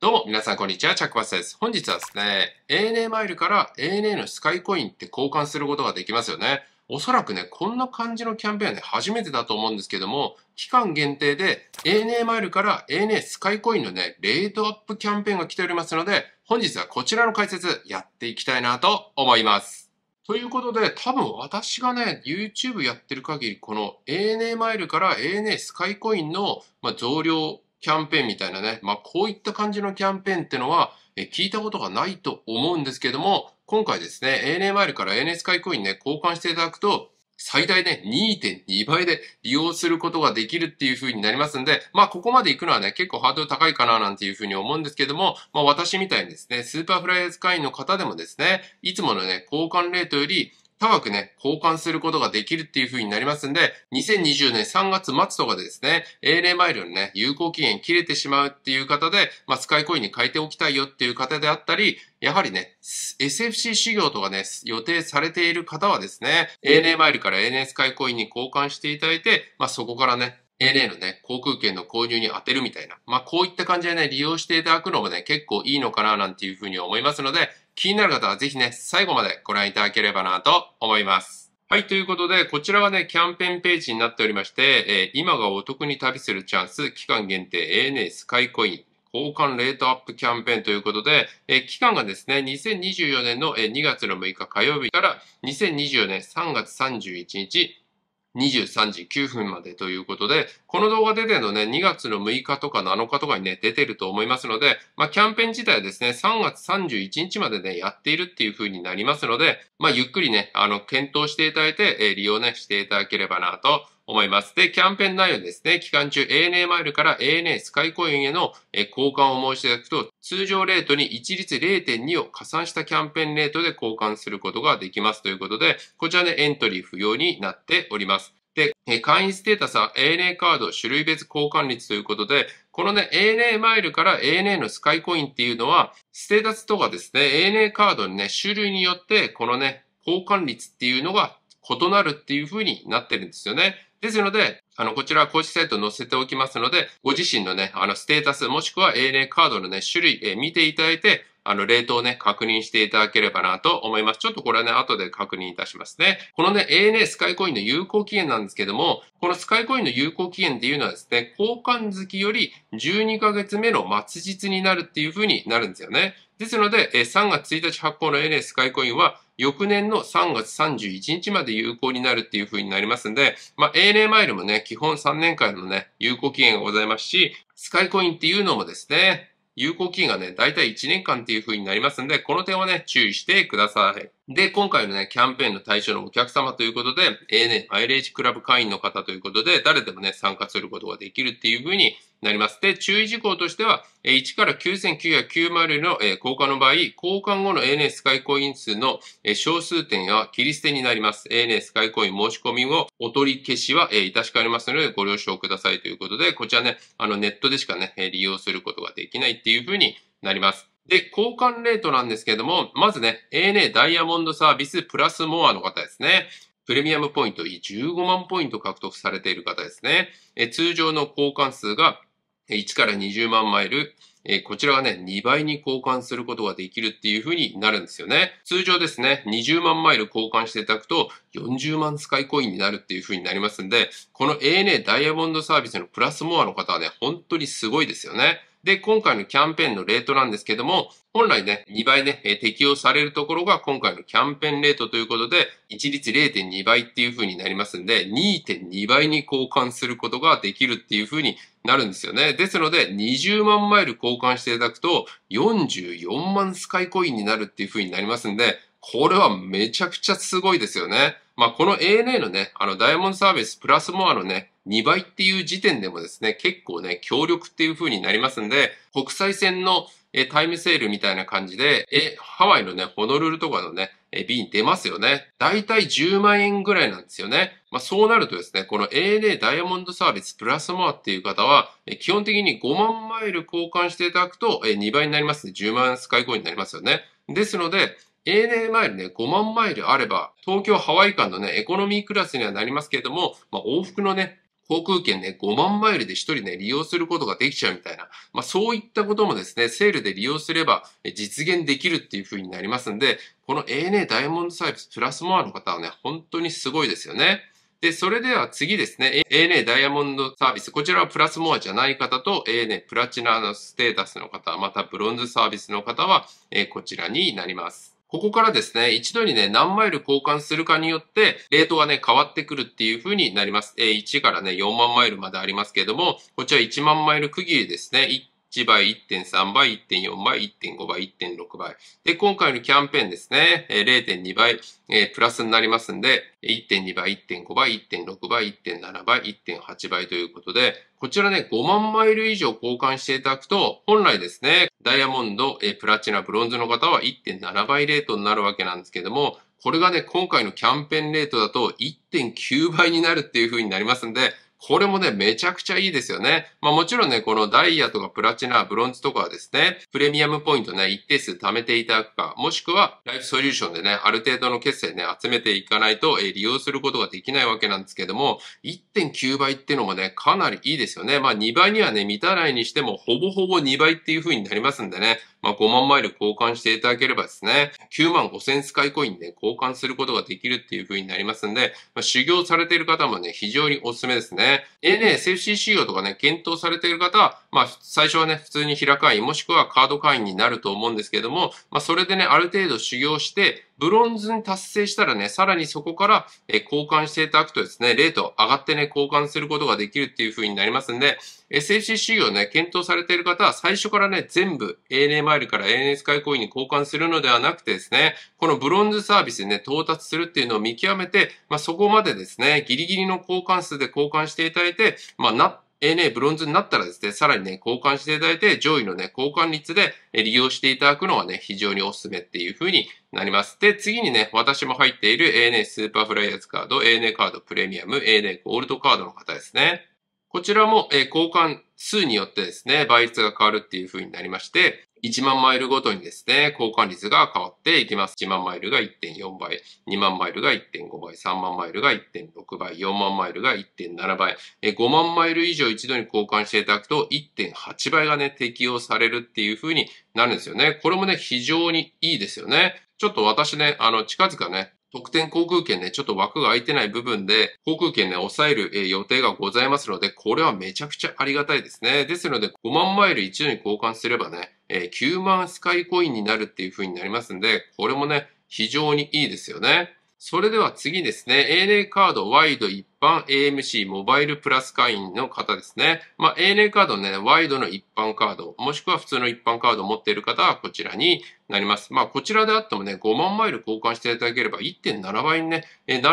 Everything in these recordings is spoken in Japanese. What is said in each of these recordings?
どうも、皆さん、こんにちは。チャックバスです。本日はですね、ANA マイルから ANA のスカイコインって交換することができますよね。おそらくね、こんな感じのキャンペーンでね、初めてだと思うんですけども、期間限定で ANA マイルから ANA スカイコインのね、レートアップキャンペーンが来ておりますので、本日はこちらの解説やっていきたいなと思います。ということで、多分私がね、YouTube やってる限り、この ANA マイルから ANA スカイコインの増量キャンペーンみたいなね、まあこういった感じのキャンペーンってのは、え聞いたことがないと思うんですけども、今回ですね、ANA マイルから ANA スカイコインね、交換していただくと、最大ね、2.2倍で利用することができるっていう風になりますんで、まあここまで行くのはね、結構ハードル高いかななんていう風に思うんですけども、まあ私みたいにですね、スーパーフライヤーズ会員の方でもですね、いつものね、交換レートより高くね、交換することができるっていう風になりますんで、2020年3月末とかでですね、a n a マイルのね、有効期限切れてしまうっていう方で、まあ、スカイコインに変えておきたいよっていう方であったり、やはりね、SFC 修行とかね、予定されている方はですね、ANA マイルから ANA スカイコインに交換していただいて、まあ、そこからね、ANA のね、航空券の購入に当てるみたいな。まあ、こういった感じでね、利用していただくのもね、結構いいのかななんていうふうに思いますので、気になる方はぜひね、最後までご覧いただければなと思います。はい、ということで、こちらはね、キャンペーンページになっておりまして、えー、今がお得に旅するチャンス、期間限定 ANA スカイコイン、交換レートアップキャンペーンということで、え期間がですね、2024年の2月の6日火曜日から2024年3月31日23時9分までということで、この動画出てるのね、2月の6日とか7日とかにね、出てると思いますので、まあ、キャンペーン自体はですね、3月31日までね、やっているっていう風になりますので、まあ、ゆっくりね、あの、検討していただいて、え利用ね、していただければなと思います。で、キャンペーン内容ですね、期間中 ANA マイルから ANA スカイコインへの交換を申しげくと、通常レートに一律0.2を加算したキャンペーンレートで交換することができますということで、こちらね、エントリー不要になっております。で、会員ステータスは ANA カード種類別交換率ということで、このね、ANA マイルから ANA のスカイコインっていうのは、ステータスとかですね、ANA カードのね、種類によって、このね、交換率っていうのが異なるっていう風になってるんですよね。ですので、あの、こちら公式サイト載せておきますので、ご自身のね、あの、ステータス、もしくは ANA カードのね、種類、え見ていただいて、あの、レートをね、確認していただければなと思います。ちょっとこれはね、後で確認いたしますね。このね、ANA スカイコインの有効期限なんですけども、このスカイコインの有効期限っていうのはですね、交換月より12ヶ月目の末日になるっていう風になるんですよね。ですので、3月1日発行の NA スカイコインは、翌年の3月31日まで有効になるっていう風になりますんで、まあ、ANA マイルもね、基本3年間のね、有効期限がございますし、スカイコインっていうのもですね、有効期限がね、だいたい1年間っていう風になりますんで、この点はね、注意してください。で、今回のね、キャンペーンの対象のお客様ということで、ANA マイレージクラブ会員の方ということで、誰でもね、参加することができるっていうふうになります。で、注意事項としては、1から9990の交換の場合、交換後の ANA スカイコイン数の小数点は切り捨てになります。ANA スカイコイン申し込みをお取り消しはいたしかねますので、ご了承くださいということで、こちらね、あのネットでしかね、利用することができないっていうふうになります。で、交換レートなんですけれども、まずね、ANA ダイヤモンドサービスプラスモアの方ですね。プレミアムポイント15万ポイント獲得されている方ですね。え通常の交換数が1から20万マイル、えこちらがね、2倍に交換することができるっていう風になるんですよね。通常ですね、20万マイル交換していただくと40万使いコインになるっていう風になりますんで、この ANA ダイヤモンドサービスのプラスモアの方はね、本当にすごいですよね。で、今回のキャンペーンのレートなんですけども、本来ね、2倍ね、適用されるところが今回のキャンペーンレートということで、一律0.2倍っていう風になりますんで、2.2倍に交換することができるっていう風になるんですよね。ですので、20万マイル交換していただくと、44万スカイコインになるっていう風になりますんで、これはめちゃくちゃすごいですよね。まあ、この ANA のね、あの、ダイヤモンドサービスプラスモアのね、2倍っていう時点でもですね、結構ね、強力っていう風になりますんで、国際線のえタイムセールみたいな感じで、え、ハワイのね、ホノルルとかのね、え、便出ますよね。だいたい10万円ぐらいなんですよね。まあ、そうなるとですね、この ANA ダイヤモンドサービスプラスモアっていう方は、え、基本的に5万マイル交換していただくと、え、2倍になります、ね。10万スカイコインになりますよね。ですので、ANA マイルね、5万マイルあれば、東京ハワイ間のね、エコノミークラスにはなりますけれども、まあ、往復のね、航空券ね、5万マイルで1人ね、利用することができちゃうみたいな、まあそういったこともですね、セールで利用すれば実現できるっていう風になりますんで、この ANA ダイヤモンドサービスプラスモアの方はね、本当にすごいですよね。で、それでは次ですね、ANA ダイヤモンドサービス、こちらはプラスモアじゃない方と ANA プラチナのステータスの方、またブロンズサービスの方は、えこちらになります。ここからですね、一度にね、何マイル交換するかによって、レートがね、変わってくるっていう風になります。え1からね、4万マイルまでありますけれども、こちら1万マイル区切りですね。1倍、1.3倍、1.4倍、1.5倍、1.6倍。で、今回のキャンペーンですね、0.2倍、えー、プラスになりますんで、1.2倍、1.5倍、1.6倍、1.7倍、1.8倍ということで、こちらね、5万マイル以上交換していただくと、本来ですね、ダイヤモンド、えー、プラチナ、ブロンズの方は1.7倍レートになるわけなんですけども、これがね、今回のキャンペーンレートだと1.9倍になるっていう風になりますんで、これもね、めちゃくちゃいいですよね。まあもちろんね、このダイヤとかプラチナ、ブロンズとかはですね、プレミアムポイントね、一定数貯めていただくか、もしくはライフソリューションでね、ある程度の決済ね、集めていかないと、え利用することができないわけなんですけども、1.9倍っていうのもね、かなりいいですよね。まあ2倍にはね、満たないにしても、ほぼほぼ2倍っていう風になりますんでね、まあ、5万マイル交換していただければですね、9万5千スカイコインで、交換することができるっていう風になりますんで、まあ、修行されている方もね、非常におすすめですね。えね、SFC 修行とかね、検討されている方は、まあ、最初はね、普通に平会員、もしくはカード会員になると思うんですけども、まあ、それでね、ある程度修行して、ブロンズに達成したらね、さらにそこから、え交換していただくとですね、レート上がってね、交換することができるっていう風になりますんで、SFCC をね、検討されている方は、最初からね、全部 ANA マイルから ANA スカイコインに交換するのではなくてですね、このブロンズサービスにね、到達するっていうのを見極めて、まあ、そこまでですね、ギリギリの交換数で交換していただいて、まあ、な ANA ブロンズになったらですね、さらにね、交換していただいて、上位のね、交換率で利用していただくのはね、非常におすすめっていう風になります。で、次にね、私も入っている ANA スーパーフライヤーズカード、ANA カードプレミアム、ANA ゴールドカードの方ですね。こちらも、え交換数によってですね、倍率が変わるっていう風になりまして、1万マイルごとにですね、交換率が変わっていきます。1万マイルが1.4倍、2万マイルが1.5倍、3万マイルが1.6倍、4万マイルが1.7倍、5万マイル以上一度に交換していただくと1.8倍がね、適用されるっていう風になるんですよね。これもね、非常にいいですよね。ちょっと私ね、あの、近々ね、特典航空券ね、ちょっと枠が空いてない部分で、航空券ね、抑える予定がございますので、これはめちゃくちゃありがたいですね。ですので、5万マイル一度に交換すればね、9万スカイコインになるっていう風になりますんで、これもね、非常にいいですよね。それでは次ですね。ANA カードワイド一般 AMC モバイルプラス会員の方ですね。まあ、ANA カードね、ワイドの一般カード、もしくは普通の一般カードを持っている方はこちらになります。まあ、こちらであってもね、5万マイル交換していただければ1.7倍に、な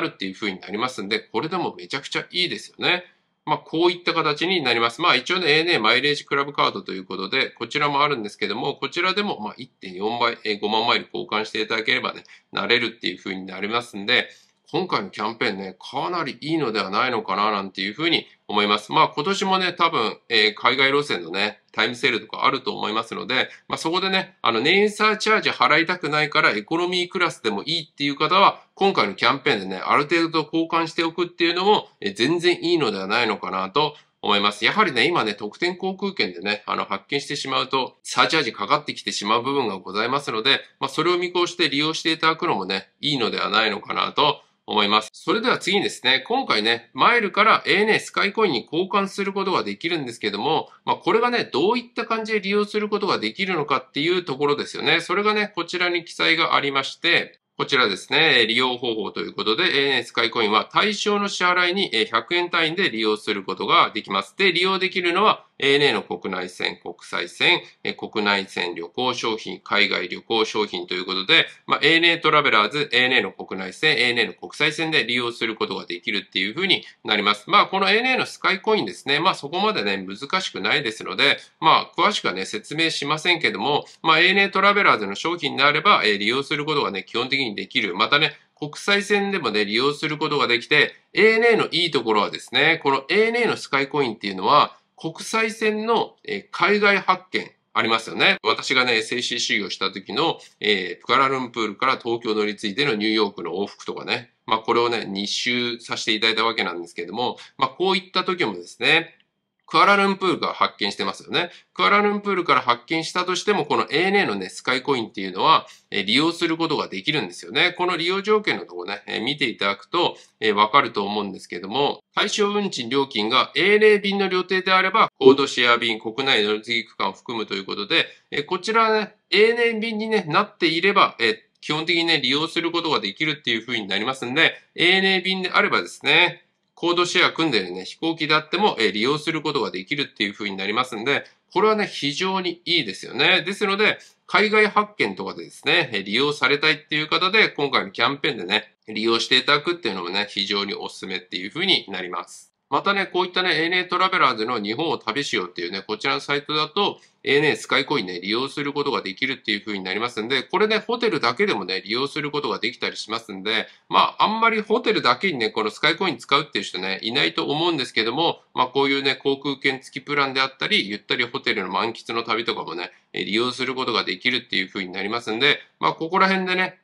るっていう風になりますんで、これでもめちゃくちゃいいですよね。まあ、こういった形になります。まあ、一応ね、ANA マイレージクラブカードということで、こちらもあるんですけども、こちらでも、まあ、1.4倍、5万マイル交換していただければね、なれるっていう風になりますんで、今回のキャンペーンね、かなりいいのではないのかな、なんていう風に思います。まあ、今年もね、多分、えー、海外路線のね、タイムセールとかあると思いますので、まあ、そこでね、あの、ネイサーチャージ払いたくないからエコノミークラスでもいいっていう方は、今回のキャンペーンでね、ある程度交換しておくっていうのも、え全然いいのではないのかなと思います。やはりね、今ね、特典航空券でね、あの、発見してしまうと、サーチャージかかってきてしまう部分がございますので、まあ、それを見越して利用していただくのもね、いいのではないのかなと思います。それでは次にですね、今回ね、マイルから ANA スカイコインに交換することができるんですけども、まあ、これがね、どういった感じで利用することができるのかっていうところですよね。それがね、こちらに記載がありまして、こちらですね、利用方法ということで、ANA スカイコインは対象の支払いに100円単位で利用することができます。で、利用できるのは ANA の国内線、国際線、国内線旅行商品、海外旅行商品ということで、まあ、ANA トラベラーズ、ANA の国内線、ANA の国際線で利用することができるっていうふうになります。まあ、この ANA のスカイコインですね、まあ、そこまでね、難しくないですので、まあ、詳しくはね、説明しませんけども、まあ、ANA トラベラーズの商品であれば、え利用することがね、基本的にできる。またね、国際線でもね、利用することができて、ANA のいいところはですね、この ANA のスカイコインっていうのは、国際線の、え海外発見ありますよね。私がね、精神修行した時の、えー、プカラルンプールから東京乗り継いでのニューヨークの往復とかね。まあこれをね、2周させていただいたわけなんですけれども、まあこういった時もですね、クアラルンプールから発見してますよね。クアラルンプールから発見したとしても、この ANA のね、スカイコインっていうのは、え利用することができるんですよね。この利用条件のとこね、え見ていただくと、えわかると思うんですけども、対象運賃料金が ANA 便の旅程であれば、コードシェア便、国内の乗り区間を含むということで、えこちらね、ANA 便に、ね、なっていれば、え基本的にね、利用することができるっていう風になりますんで、ANA 便であればですね、コードシェア組んでるね、飛行機であっても、え利用することができるっていう風になりますんで、これはね、非常にいいですよね。ですので、海外発見とかでですね、利用されたいっていう方で、今回のキャンペーンでね、利用していただくっていうのもね、非常におすすめっていう風になります。またね、こういったね、ANA トラベラーズの日本を旅しようっていうね、こちらのサイトだと ANA スカイコインね、利用することができるっていう風になりますんで、これね、ホテルだけでもね、利用することができたりしますんで、まあ、あんまりホテルだけにね、このスカイコイン使うっていう人ね、いないと思うんですけども、まあ、こういうね、航空券付きプランであったり、ゆったりホテルの満喫の旅とかもね、利用することができるっていう風になりますんで、まあ、ここら辺でね、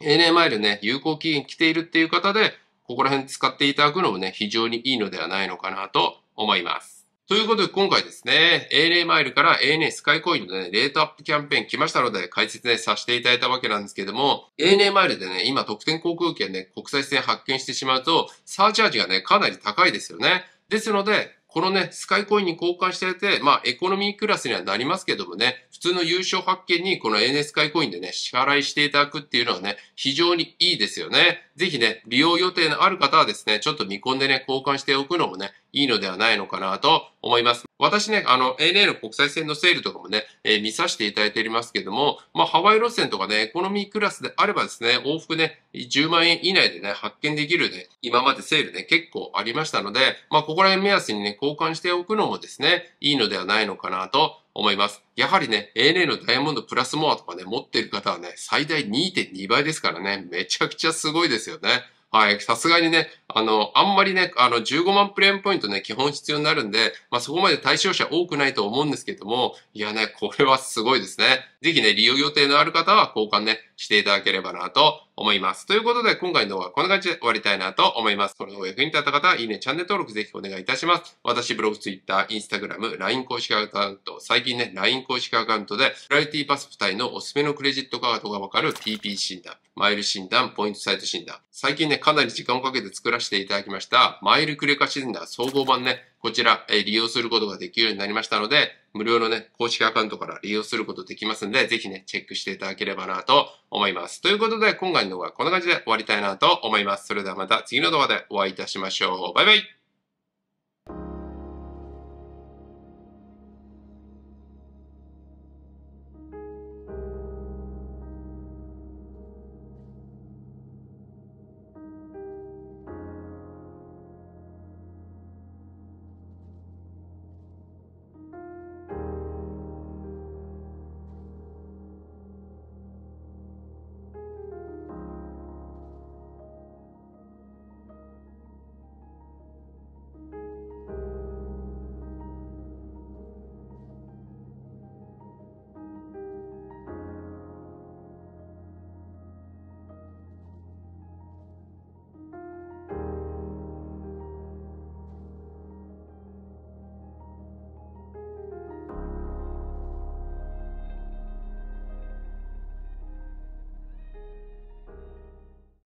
ANA マイルね、有効期限来ているっていう方で、ここら辺使っていただくのもね、非常にいいのではないのかなと思います。ということで今回ですね、ANA マイルから ANA スカイコインのね、レートアップキャンペーン来ましたので解説ね、させていただいたわけなんですけども、ANA マイルでね、今特典航空券ね、国際線発券してしまうと、サーチャージがね、かなり高いですよね。ですので、このね、スカイコインに交換してあげて、まあ、エコノミークラスにはなりますけどもね、通の優勝発見にこの ANS 会コインでね、支払いしていただくっていうのはね、非常にいいですよね。ぜひね、利用予定のある方はですね、ちょっと見込んでね、交換しておくのもね、いいのではないのかなと思います。私ね、あの、ANA の国際線のセールとかもね、えー、見させていただいておりますけども、まあ、ハワイ路線とかね、エコノミークラスであればですね、往復ね、10万円以内でね、発見できるね、今までセールね、結構ありましたので、まあ、ここら辺目安にね、交換しておくのもですね、いいのではないのかなと思います。やはりね、ANA のダイヤモンドプラスモアとかね、持ってる方はね、最大2.2倍ですからね、めちゃくちゃすごいですよね。はい、さすがにね、あの、あんまりね、あの、15万プレーンポイントね、基本必要になるんで、まあ、そこまで対象者多くないと思うんですけども、いやね、これはすごいですね。ぜひね、利用予定のある方は交換ね、していただければなと思います。ということで、今回の動画はこんな感じで終わりたいなと思います。このお役に立った方は、いいね、チャンネル登録ぜひお願いいたします。私、ブログ、ツイッター、インスタグラム、LINE 公式アカウント、最近ね、LINE 公式アカウントで、プライティパス2人のおすすめのクレジットカードがわかる TPC だ。マイル診断、ポイントサイト診断。最近ね、かなり時間をかけて作らせていただきました、マイルクレカ診断総合版ね、こちら、え利用することができるようになりましたので、無料のね、公式アカウントから利用することできますんで、ぜひね、チェックしていただければなと思います。ということで、今回の動画はこんな感じで終わりたいなと思います。それではまた次の動画でお会いいたしましょう。バイバイ